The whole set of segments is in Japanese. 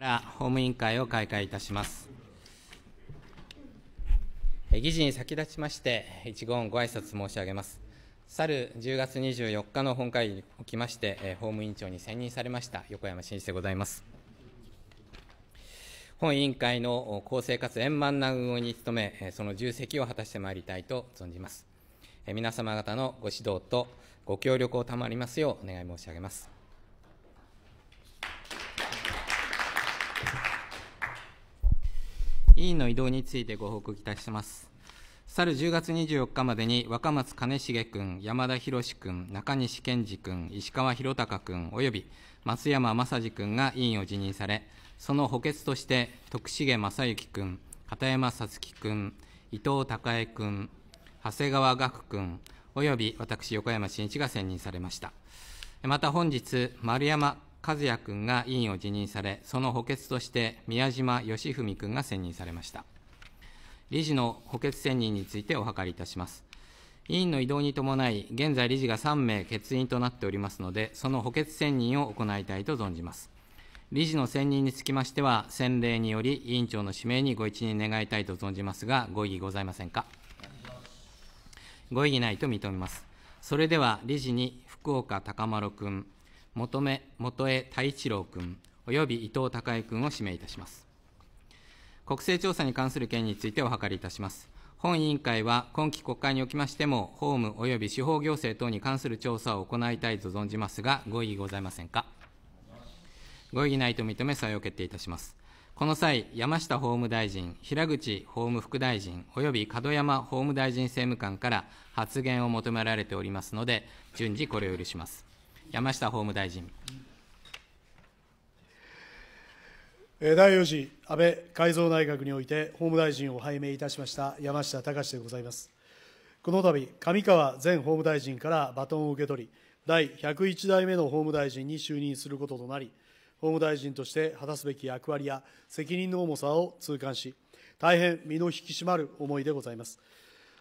から法務委員会を開会いたします。議事に先立ちまして、一言ご挨拶申し上げます。去る10月24日の本会議におきまして、法務委員長に選任されました横山真一でございます。本委員会の公正かつ円満な運営に努め、その重責を果たしてまいりたいと存じます。皆様方のご指導とご協力を賜りますようお願い申し上げます。委員の移動についてご報告いたします。去る10月24日までに若松兼重君、山田博君、中西健二君、石川博隆君、および松山正治君が委員を辞任され、その補欠として徳重正幸君、片山さつき君、伊藤孝恵君、長谷川岳君、および私、横山真一が選任されました。また本日、丸山和也君が委員を辞任され、その補欠として宮島義文君が選任されました。理事の補欠選任についてお諮りいたします。委員の異動に伴い、現在理事が3名欠員となっておりますので、その補欠選任を行いたいと存じます。理事の選任につきましては、先例により委員長の指名にご一任願いたいと存じますが、ご異議ございませんか。ご異議ないと認めます。それでは理事に福岡高丸君。求め元江太一郎君及び伊藤孝恵君を指名いたします国勢調査に関する件についてお諮りいたします本委員会は今期国会におきましても法務及び司法行政等に関する調査を行いたいと存じますがご異議ございませんかご異議ないと認め採用決定いたしますこの際、山下法務大臣、平口法務副大臣、および門山法務大臣政務官から発言を求められておりますので、順次これを許します。山下法務大臣。第4次安倍改造内閣において法務大臣を拝命いたしました山下隆でございます。この度、上川前法務大臣からバトンを受け取り、第101代目の法務大臣に就任することとなり、法務大臣として果たすべき役割や責任の重さを痛感し、大変身の引き締まる思いでございます。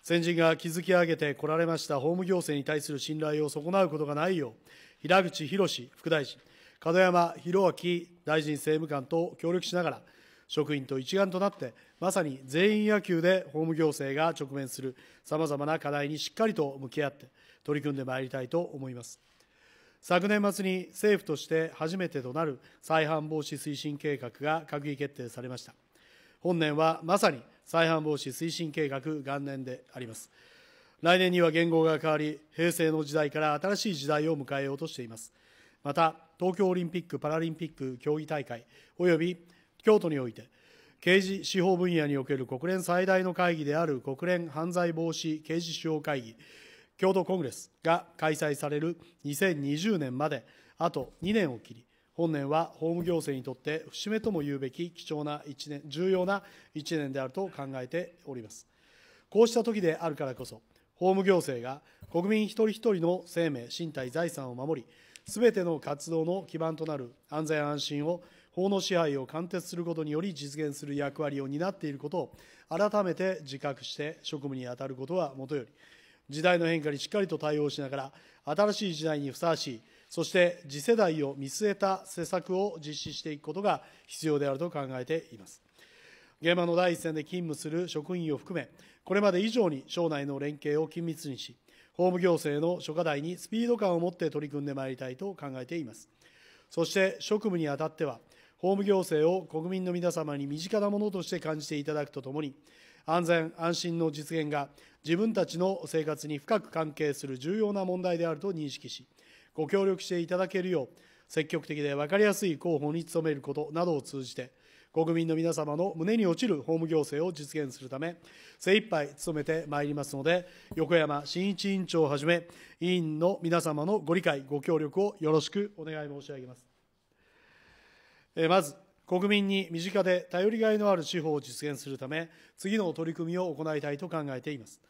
先人が築き上げてこられました法務行政に対する信頼を損なうことがないよう、平口博副大臣、門山博明大臣政務官と協力しながら、職員と一丸となって、まさに全員野球で法務行政が直面するさまざまな課題にしっかりと向き合って、取り組んでまいりたいと思います。昨年末に政府として初めてとなる再犯防止推進計画が閣議決定されました。本年はまさに再犯防止推進計画元年であります。来年には言語が変わり平成の時代から新しい時代を迎えようとしていますまた東京オリンピック・パラリンピック競技大会および京都において刑事司法分野における国連最大の会議である国連犯罪防止刑事司法会議共同コングレスが開催される2020年まであと2年を切り本年は法務行政にとって節目とも言うべき貴重な1年重要な1年であると考えておりますこうした時であるからこそ法務行政が国民一人一人の生命、身体、財産を守り、すべての活動の基盤となる安全安心を法の支配を貫徹することにより実現する役割を担っていることを改めて自覚して職務に当たることはもとより、時代の変化にしっかりと対応しながら、新しい時代にふさわしい、そして次世代を見据えた施策を実施していくことが必要であると考えています。現場の第一線で勤務する職員を含め、これまで以上に省内の連携を緊密にし、法務行政の諸課題にスピード感を持って取り組んでまいりたいと考えています。そして職務にあたっては、法務行政を国民の皆様に身近なものとして感じていただくとともに、安全・安心の実現が自分たちの生活に深く関係する重要な問題であると認識し、ご協力していただけるよう、積極的で分かりやすい広報に努めることなどを通じて、国民の皆様の胸に落ちる法務行政を実現するため精一杯努めてまいりますので横山真一委員長をはじめ委員の皆様のご理解ご協力をよろしくお願い申し上げますまず国民に身近で頼りがいのある司法を実現するため次の取り組みを行いたいと考えています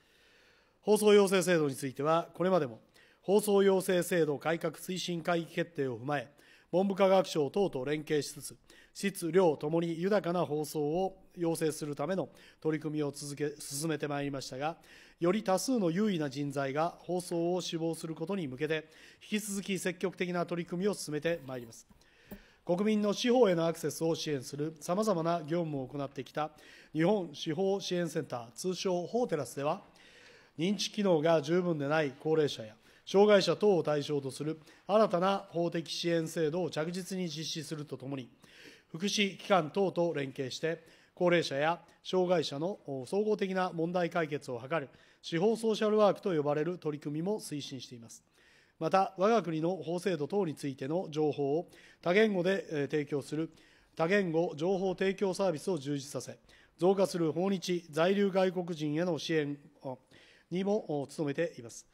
放送要請制度についてはこれまでも放送要請制度改革推進会議決定を踏まえ文部科学省等と連携しつつ質量ともに豊かな放送を要請するための取り組みを続け進めてまいりましたがより多数の優位な人材が放送を志望することに向けて引き続き積極的な取り組みを進めてまいります国民の司法へのアクセスを支援するさまざまな業務を行ってきた日本司法支援センター通称法テラスでは認知機能が十分でない高齢者や障害者等を対象とする新たな法的支援制度を着実に実施するとともに福祉機関等と連携して高齢者や障害者の総合的な問題解決を図る司法ソーシャルワークと呼ばれる取り組みも推進していますまた我が国の法制度等についての情報を多言語で提供する多言語情報提供サービスを充実させ増加する訪日在留外国人への支援にも努めています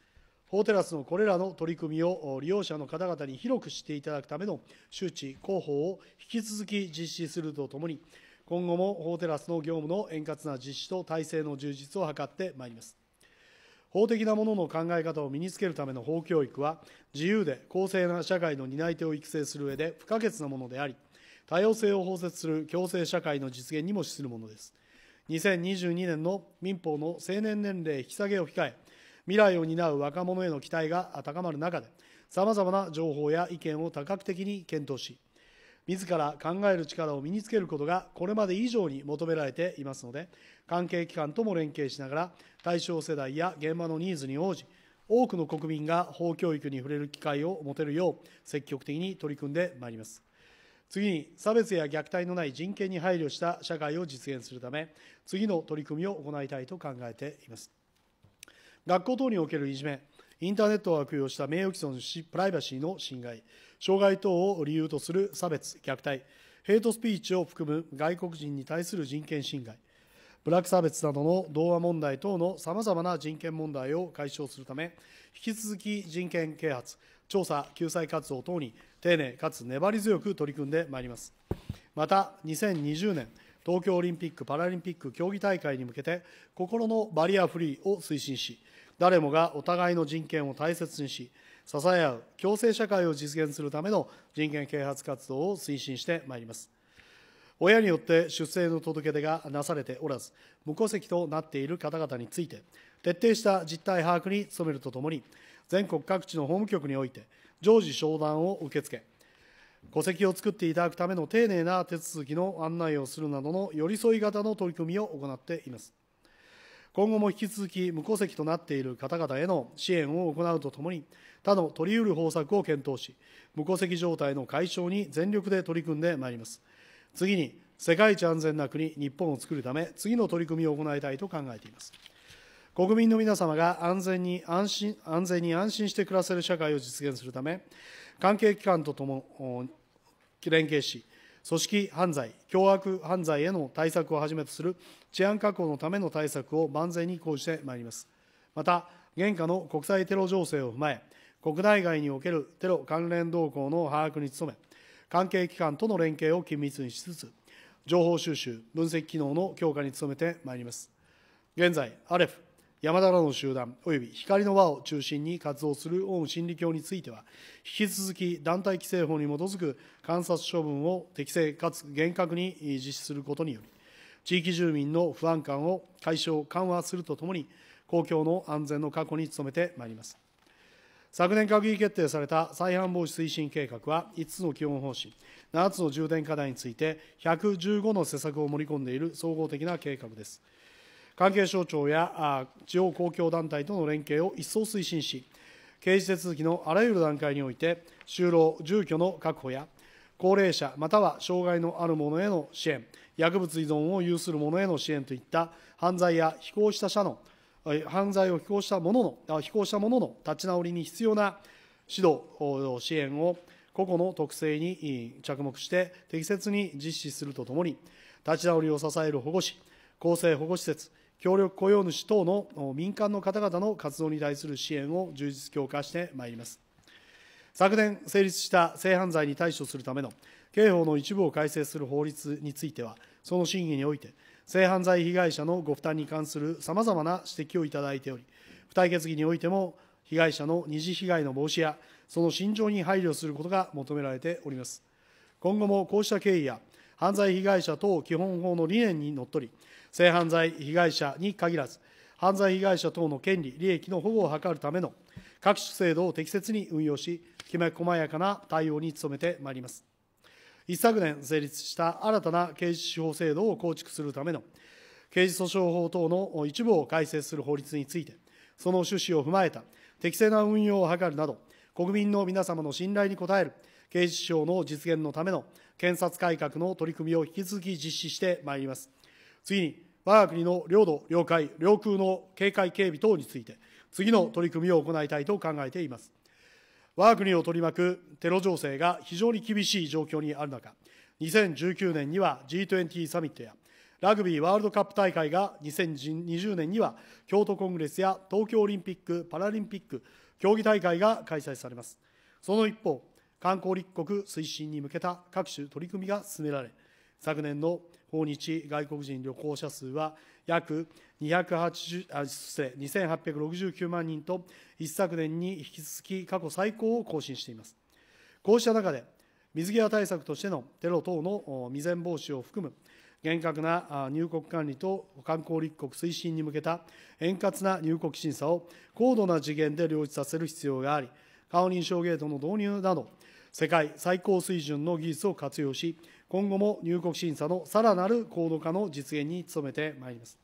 法テラスのこれらの取り組みを利用者の方々に広く知っていただくための周知・広報を引き続き実施するとともに、今後も法テラスの業務の円滑な実施と体制の充実を図ってまいります。法的なものの考え方を身につけるための法教育は、自由で公正な社会の担い手を育成する上で不可欠なものであり、多様性を包摂する共生社会の実現にも資するものです。2022年の民法の成年年齢引き下げを控え、未来を担う若者への期待が高まる中でさまざまな情報や意見を多角的に検討し自ら考える力を身につけることがこれまで以上に求められていますので関係機関とも連携しながら対象世代や現場のニーズに応じ多くの国民が法教育に触れる機会を持てるよう積極的に取り組んでまいります次に差別や虐待のない人権に配慮した社会を実現するため次の取り組みを行いたいと考えています学校等におけるいじめ、インターネットを悪用した名誉毀損し、プライバシーの侵害、障害等を理由とする差別、虐待、ヘイトスピーチを含む外国人に対する人権侵害、ブラック差別などの童話問題等のさまざまな人権問題を解消するため、引き続き人権啓発、調査、救済活動等に丁寧かつ粘り強く取り組んでまいります。また、2020年、東京オリンピック・パラリンピック競技大会に向けて心のバリアフリーを推進し誰もがお互いの人権を大切にし支え合う共生社会を実現するための人権啓発活動を推進してまいります親によって出生の届け出がなされておらず無戸籍となっている方々について徹底した実態把握に努めるとともに全国各地の法務局において常時商談を受け付け戸籍を作っていただくための丁寧な手続きの案内をするなどの寄り添い型の取り組みを行っています今後も引き続き無戸籍となっている方々への支援を行うとともに他の取りうる方策を検討し無戸籍状態の解消に全力で取り組んでまいります次に世界一安全な国日本を作るため次の取り組みを行いたいと考えています国民の皆様が安全に安心安全に安心して暮らせる社会を実現するため関係機関ととも連携し、組織犯罪、凶悪犯罪への対策をはじめとする治安確保のための対策を万全に講じてまいります。また、現下の国際テロ情勢を踏まえ、国内外におけるテロ関連動向の把握に努め、関係機関との連携を緊密にしつつ、情報収集、分析機能の強化に努めてまいります。現在、アレフ山田らの集団及び光の輪を中心に活動するオウム真理教については引き続き団体規制法に基づく観察処分を適正かつ厳格に実施することにより地域住民の不安感を解消緩和するとともに公共の安全の確保に努めてまいります昨年閣議決定された再犯防止推進計画は5つの基本方針7つの重点課題について115の施策を盛り込んでいる総合的な計画です。関係省庁や地方公共団体との連携を一層推進し、刑事手続きのあらゆる段階において、就労、住居の確保や、高齢者または障害のある者への支援、薬物依存を有する者への支援といった犯罪や非行した者の犯罪を非行した者の非行した者の立ち直りに必要な指導支援を個々の特性に着目して適切に実施するとともに立ち直りを支える保護士更生保護施設協力雇用主等の民間の方々の活動に対する支援を充実強化してまいります。昨年成立した性犯罪に対処するための刑法の一部を改正する法律については、その審議において、性犯罪被害者のご負担に関するさまざまな指摘をいただいており、付帯決議においても、被害者の二次被害の防止や、その心情に配慮することが求められております。今後もこうした経緯や、犯罪被害者等基本法の理念にのっとり、性犯罪被害者に限らず、犯罪被害者等の権利、利益の保護を図るための各種制度を適切に運用し、きめ細やかな対応に努めてまいります。一昨年成立した新たな刑事司法制度を構築するための刑事訴訟法等の一部を改正する法律について、その趣旨を踏まえた適正な運用を図るなど、国民の皆様の信頼に応える刑事司法の実現のための検察改革の取り組みを引き続き実施してまいります。次に、我が国の領土、領海、領空の警戒警備等について、次の取り組みを行いたいと考えています。我が国を取り巻くテロ情勢が非常に厳しい状況にある中、2019年には G20 サミットや、ラグビーワールドカップ大会が2020年には京都コングレスや東京オリンピック・パラリンピック競技大会が開催されます。その一方、観光立国推進に向けた各種取り組みが進められ、昨年の訪日外国人旅行者数は約280あ失礼2869万人と一昨年に引き続き過去最高を更新していますこうした中で水際対策としてのテロ等の未然防止を含む厳格な入国管理と観光立国推進に向けた円滑な入国審査を高度な次元で両立させる必要があり顔認証ゲートの導入など世界最高水準の技術を活用し今後も入国審査のさらなる高度化の実現に努めてまいります。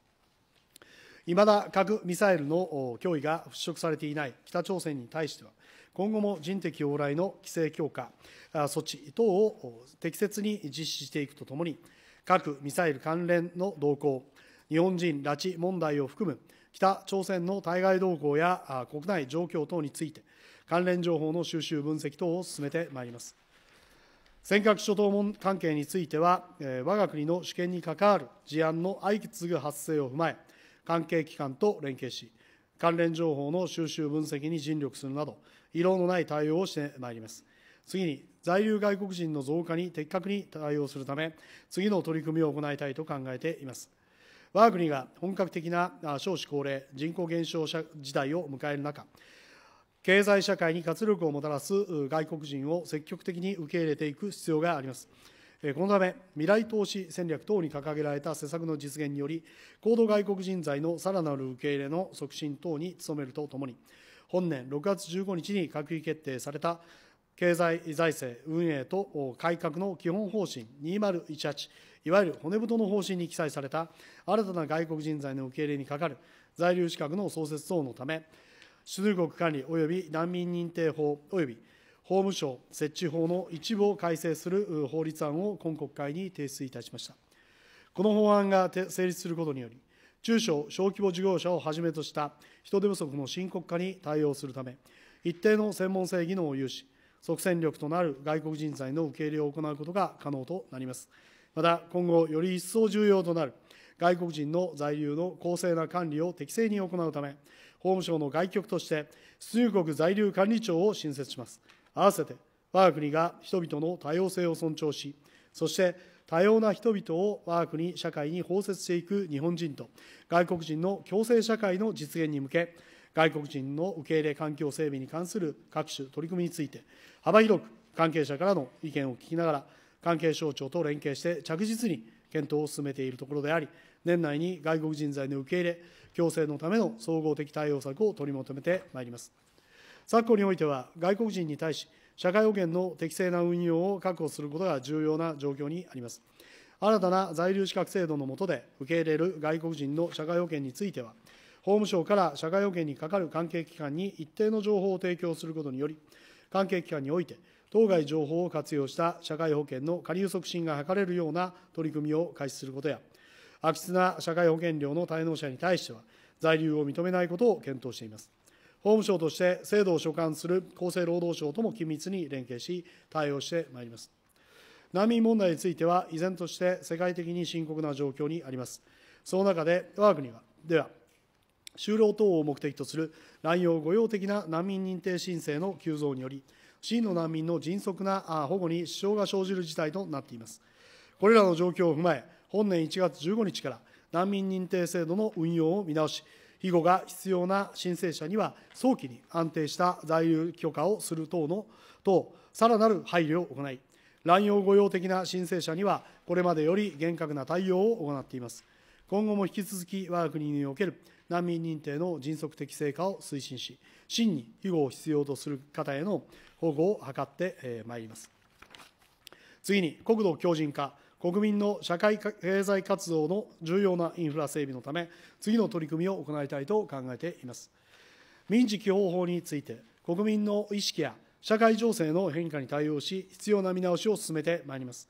いまだ核・ミサイルの脅威が払拭されていない北朝鮮に対しては、今後も人的往来の規制強化、措置等を適切に実施していくとともに、核・ミサイル関連の動向、日本人拉致問題を含む北朝鮮の対外動向や国内状況等について、関連情報の収集・分析等を進めてまいります。尖閣諸島関係については、我が国の主権に関わる事案の相次ぐ発生を踏まえ、関係機関と連携し、関連情報の収集・分析に尽力するなど、異論のない対応をしてまいります。次に、在留外国人の増加に的確に対応するため、次の取り組みを行いたいと考えています。我が国が本格的な少子高齢、人口減少時代を迎える中、経済社会に活力をもたらす外国人を積極的に受け入れていく必要があります。このため、未来投資戦略等に掲げられた施策の実現により、高度外国人材のさらなる受け入れの促進等に努めるとともに、本年6月15日に閣議決定された経済財政運営と改革の基本方針2018、いわゆる骨太の方針に記載された新たな外国人材の受け入れに係る在留資格の創設等のため、出入国管理及び難民認定法及び法務省設置法の一部を改正する法律案を今国会に提出いたしました。この法案が成立することにより、中小・小規模事業者をはじめとした人手不足の深刻化に対応するため、一定の専門性技能を有し、即戦力となる外国人材の受け入れを行うことが可能となります。また、今後、より一層重要となる外国人の在留の公正な管理を適正に行うため、法務省の外局として出入国在留管理庁を新設します併せて我が国が人々の多様性を尊重しそして多様な人々を我が国社会に包摂していく日本人と外国人の共生社会の実現に向け外国人の受け入れ環境整備に関する各種取り組みについて幅広く関係者からの意見を聞きながら関係省庁と連携して着実に検討を進めているところであり年内に外国人材の受け入れ共生のための総合的対応策を取り求めてまいります。昨今においては、外国人に対し、社会保険の適正な運用を確保することが重要な状況にあります。新たな在留資格制度の下で受け入れる外国人の社会保険については、法務省から社会保険にかかる関係機関に一定の情報を提供することにより、関係機関において、当該情報を活用した社会保険の加入促進が図れるような取り組みを開始することや、悪質な社会保険料の滞納者に対しては、在留を認めないことを検討しています。法務省として制度を所管する厚生労働省とも緊密に連携し、対応してまいります。難民問題については、依然として世界的に深刻な状況にあります。その中で、我が国は、では、就労等を目的とする乱用・御用的な難民認定申請の急増により、真の難民の迅速な保護に支障が生じる事態となっています。これらの状況を踏まえ、本年1月15日から難民認定制度の運用を見直し、庇護が必要な申請者には早期に安定した在留許可をする等の等、さらなる配慮を行い、乱用御用的な申請者には、これまでより厳格な対応を行っています。今後も引き続き、我が国における難民認定の迅速的成果を推進し、真に庇護を必要とする方への保護を図ってまいります。次に、国土強靭化、国民の社会経済活動の重要なインフラ整備のため、次の取り組みを行いたいと考えています。民事基本法について、国民の意識や社会情勢の変化に対応し、必要な見直しを進めてまいります。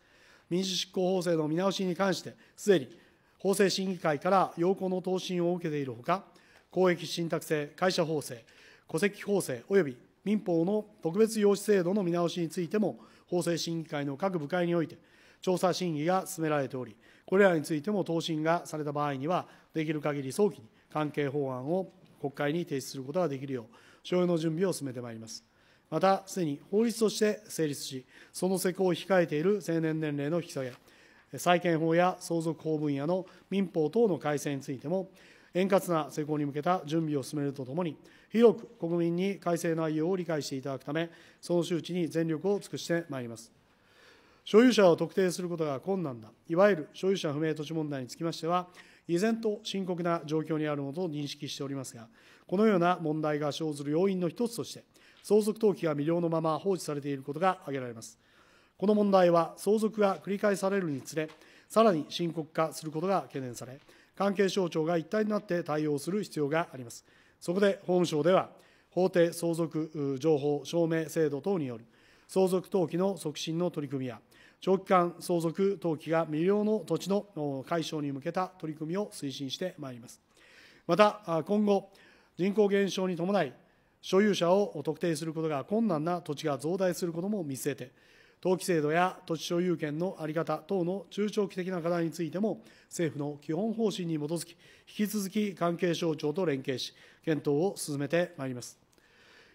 民事執行法制の見直しに関して、すでに法制審議会から要項の答申を受けているほか、公益信託制、会社法制、戸籍法制及び民法の特別養子制度の見直しについても、法制審議会の各部会において、調査審議が進められており、これらについても答申がされた場合には、できる限り早期に関係法案を国会に提出することができるよう、所要の準備を進めてまいります。また、すでに法律として成立し、その施行を控えている成年年齢の引き下げ、債権法や相続法分野の民法等の改正についても、円滑な施行に向けた準備を進めるとともに、広く国民に改正内容を理解していただくため、その周知に全力を尽くしてまいります。所有者を特定することが困難な、いわゆる所有者不明土地問題につきましては、依然と深刻な状況にあるものと認識しておりますが、このような問題が生ずる要因の一つとして、相続登記が未了のまま放置されていることが挙げられます。この問題は相続が繰り返されるにつれ、さらに深刻化することが懸念され、関係省庁が一体になって対応する必要があります。そこで法務省では、法定相続情報証明制度等による相続登記の促進の取り組みや、長期間相続登記が未了の土地の解消に向けた取り組みを推進してまいります。また、今後、人口減少に伴い、所有者を特定することが困難な土地が増大することも見据えて、登記制度や土地所有権の在り方等の中長期的な課題についても、政府の基本方針に基づき、引き続き関係省庁と連携し、検討を進めてまいります。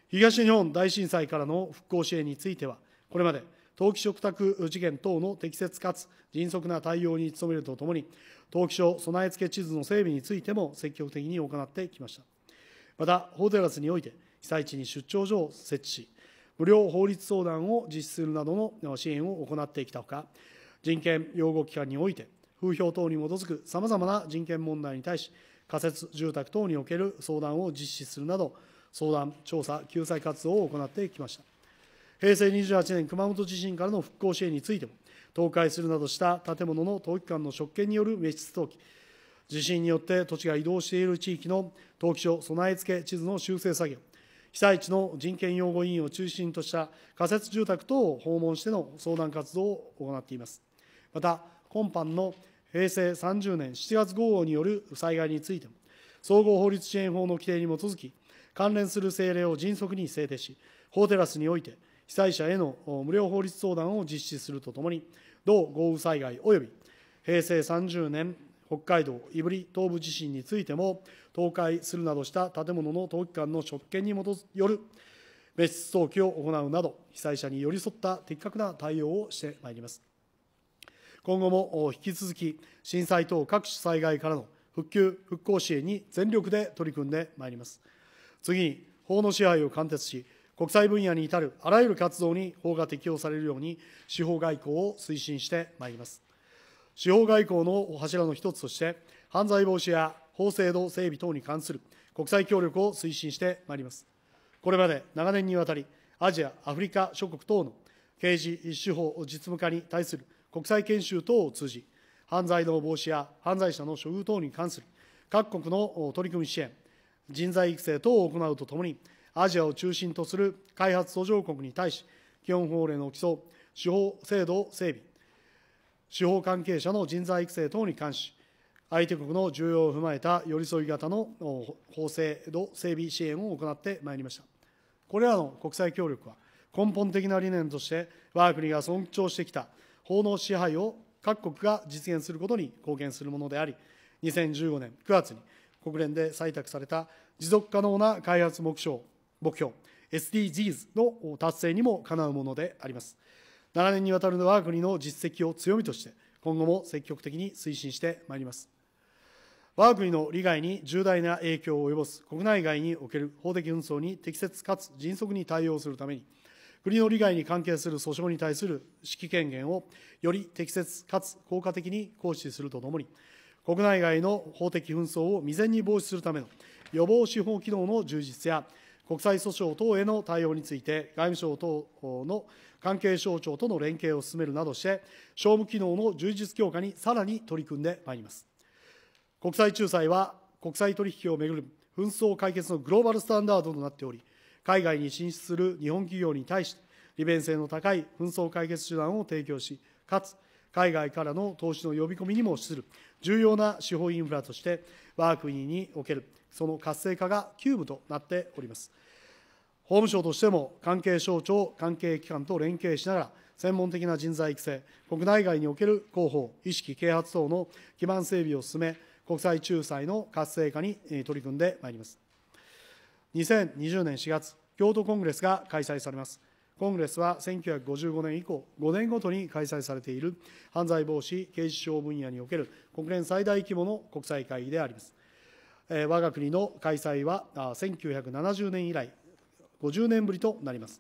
東日本大震災からの復興支援については、これまで、登記嘱託事件等の適切かつ迅速な対応に努めるとともに、登記書備え付け地図の整備についても積極的に行ってきました。また、法テラスにおいて、被災地に出張所を設置し、無料法律相談を実施するなどの支援を行ってきたほか、人権擁護機関において、風評等に基づくさまざまな人権問題に対し、仮設住宅等における相談を実施するなど、相談、調査、救済活動を行ってきました。平成28年熊本地震からの復興支援についても、倒壊するなどした建物の登記間の職権による滅失登記、地震によって土地が移動している地域の登記書備え付け地図の修正作業、被災地の人権擁護委員を中心とした仮設住宅等を訪問しての相談活動を行っています。また、今般の平成30年7月豪雨による災害についても、総合法律支援法の規定に基づき、関連する政令を迅速に制定し、法テラスにおいて、被災者への無料法律相談を実施するとともに、同豪雨災害及び平成30年北海道胆振東部地震についても、倒壊するなどした建物の登記官の職権に基よる別室登記を行うなど、被災者に寄り添った的確な対応をしてまいります。今後も引き続き、震災等各種災害からの復旧・復興支援に全力で取り組んでまいります。次に、法の支配を貫徹し、国際分野に至るあらゆる活動に法が適用されるように、司法外交を推進してまいります。司法外交の柱の一つとして、犯罪防止や法制度整備等に関する国際協力を推進してまいります。これまで長年にわたり、アジア、アフリカ諸国等の刑事、司法実務化に対する国際研修等を通じ、犯罪の防止や犯罪者の処遇等に関する各国の取り組み支援、人材育成等を行うとともに、アジアを中心とする開発途上国に対し、基本法令の基礎、司法制度を整備、司法関係者の人材育成等に関し、相手国の重要を踏まえた寄り添い型の法制度整備支援を行ってまいりました。これらの国際協力は、根本的な理念として、我が国が尊重してきた法の支配を各国が実現することに貢献するものであり、2015年9月に国連で採択された持続可能な開発目標目標 SDGs の達成にもかなうものであります7年にわたる我が国の実績を強みとして今後も積極的に推進してまいります我が国の利害に重大な影響を及ぼす国内外における法的紛争に適切かつ迅速に対応するために国の利害に関係する訴訟に対する指揮権限をより適切かつ効果的に行使するとともに国内外の法的紛争を未然に防止するための予防司法機能の充実や国際訴訟等への対応について、外務省等の関係省庁との連携を進めるなどして、商務機能の充実強化にさらに取り組んでまいります。国際仲裁は、国際取引をめぐる紛争解決のグローバルスタンダードとなっており、海外に進出する日本企業に対して、利便性の高い紛争解決手段を提供し、かつ、海外からの投資の呼び込みにも資する重要な司法インフラとして、我が国におけるその活性化が急務となっております。法務省としても関係省庁、関係機関と連携しながら、専門的な人材育成、国内外における広報、意識、啓発等の基盤整備を進め、国際仲裁の活性化に取り組んでまいります。2020年4月、京都コングレスが開催されます。コングレスは1955年以降、5年ごとに開催されている犯罪防止・刑事司法分野における国連最大規模の国際会議であります。えー、我が国の開催は1970年以来50年ぶりとなります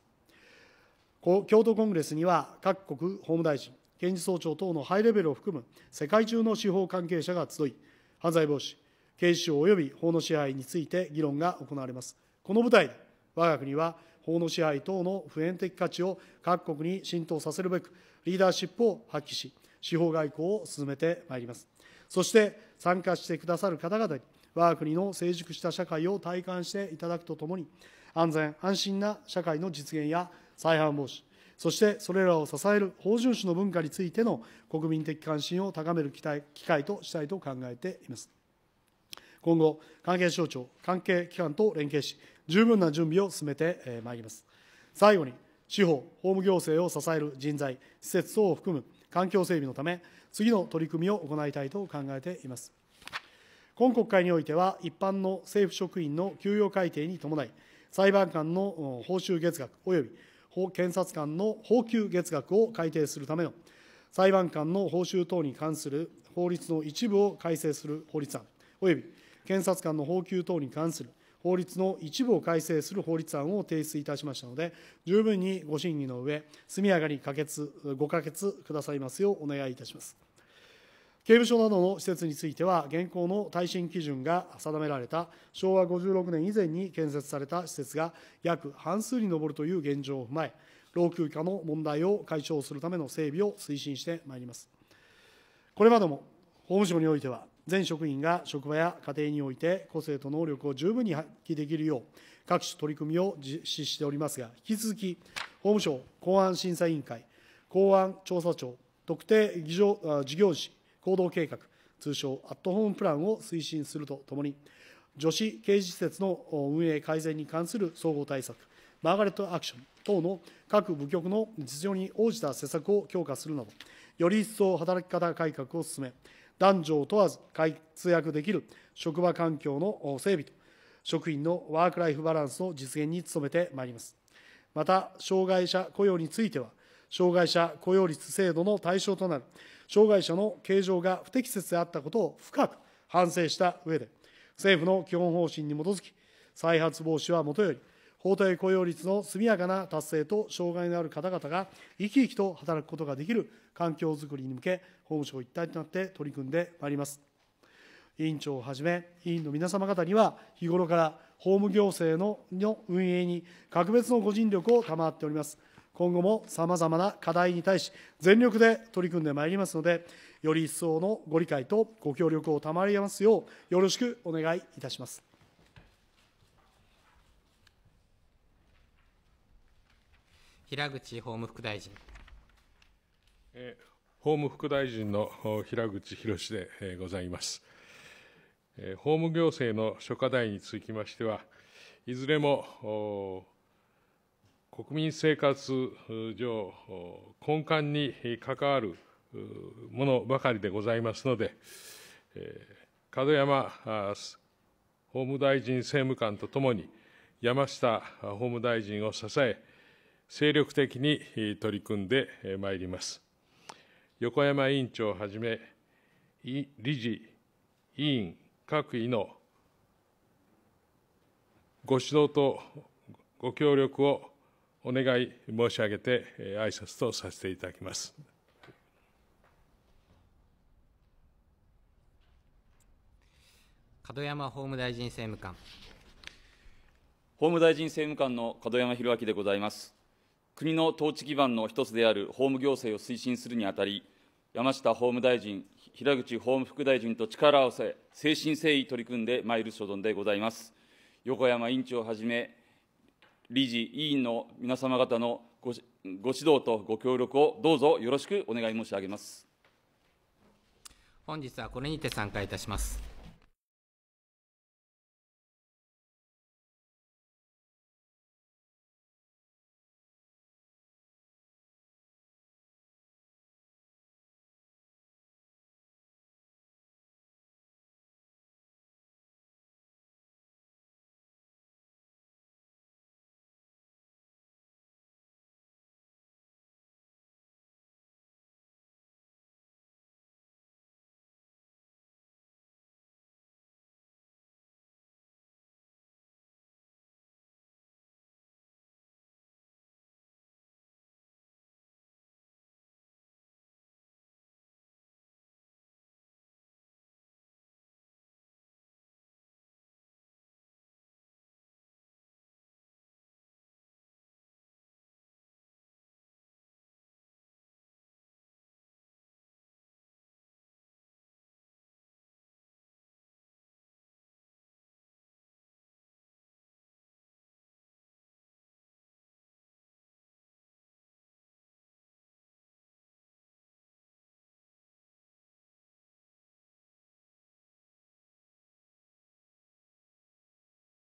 京都コングレスには各国法務大臣検事総長等のハイレベルを含む世界中の司法関係者が集い犯罪防止警視庁及び法の支配について議論が行われますこの舞台で我が国は法の支配等の普遍的価値を各国に浸透させるべくリーダーシップを発揮し司法外交を進めてまいりますそして参加してくださる方々に我が国の成熟した社会を体感していただくとともに、安全・安心な社会の実現や再犯防止、そしてそれらを支える法遵守の文化についての国民的関心を高める機会としたいと考えています。今後、関係省庁、関係機関と連携し、十分な準備を進めてまいります。最後に、司法、法務行政を支える人材、施設等を含む環境整備のため、次の取り組みを行いたいと考えています。今国会においては、一般の政府職員の給与改定に伴い、裁判官の報酬月額および検察官の報給月額を改定するための裁判官の報酬等に関する法律の一部を改正する法律案、および検察官の報給等に関する法律の一部を改正する法律案を提出いたしましたので、十分にご審議の上、速やかに可決、ご可決くださいますようお願いいたします。刑務所などの施設については現行の耐震基準が定められた昭和56年以前に建設された施設が約半数に上るという現状を踏まえ老朽化の問題を解消するための整備を推進してまいりますこれまでも法務省においては全職員が職場や家庭において個性と能力を十分に発揮できるよう各種取り組みを実施しておりますが引き続き法務省公安審査委員会公安調査庁特定事業主行動計画、通称アットホームプランを推進するとともに、女子刑事施設の運営改善に関する総合対策、マーガレットアクション等の各部局の実情に応じた施策を強化するなど、より一層働き方改革を進め、男女を問わず活躍できる職場環境の整備と、職員のワーク・ライフ・バランスの実現に努めてまいります。また、障害者雇用については、障害者雇用率制度の対象となる障害者の形状が不適切であったことを深く反省した上で、政府の基本方針に基づき、再発防止はもとより、法定雇用率の速やかな達成と障害のある方々が生き生きと働くことができる環境づくりに向け、法務省一体となって取り組んでまいります。委員長をはじめ、委員の皆様方には、日頃から法務行政の運営に格別のご尽力を賜っております。今後もさまざまな課題に対し全力で取り組んでまいりますのでより一層のご理解とご協力を賜りますようよろしくお願いいたします。平口法務副大臣。法務副大臣の平口博でございます。法務行政の諸課題につきましては、いずれも国民生活上、根幹に関わるものばかりでございますので、門山法務大臣政務官とともに、山下法務大臣を支え、精力的に取り組んでまいります。横山委員長をはじめ、理事、委員、各位のご指導とご協力をお願い申し上げて挨拶とさせていただきます。門山法務大臣政務官。法務大臣政務官の門山弘明でございます。国の統治基盤の一つである法務行政を推進するにあたり、山下法務大臣、平口法務副大臣と力を合わせ、誠心誠意取り組んでまいる所存でございます。横山委員長をはじめ、理事、委員の皆様方のご指導とご協力をどうぞよろしくお願い申し上げます。本日はこれにて参加いたします。